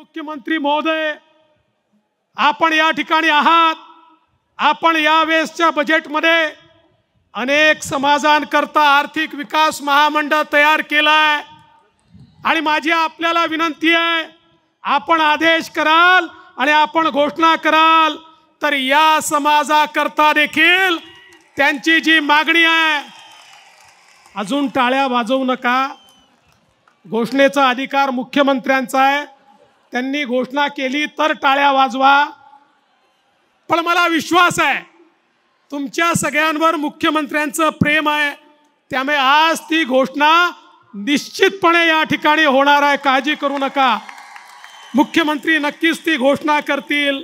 मुख्यमंत्री महोदय आपण या ठिकाणी आहात आपण या वेळेसच्या बजेटमध्ये अनेक समाजांकरता आर्थिक विकास महामंडळ तयार केलाय आणि माझी आपल्याला विनंती आहे आपण आदेश कराल आणि आपण घोषणा कराल तर या समाजाकरता देखील त्यांची जी मागणी आहे अजून टाळ्या वाजवू नका घोषणेचा अधिकार मुख्यमंत्र्यांचा आहे त्यांनी घोषणा केली तर टाळ्या वाजवा पण मला विश्वास आहे तुमच्या सगळ्यांवर मुख्यमंत्र्यांचं प्रेम आहे त्यामुळे आज ती घोषणा निश्चितपणे या ठिकाणी होणार आहे काळजी करू नका मुख्यमंत्री नक्कीच ती घोषणा करतील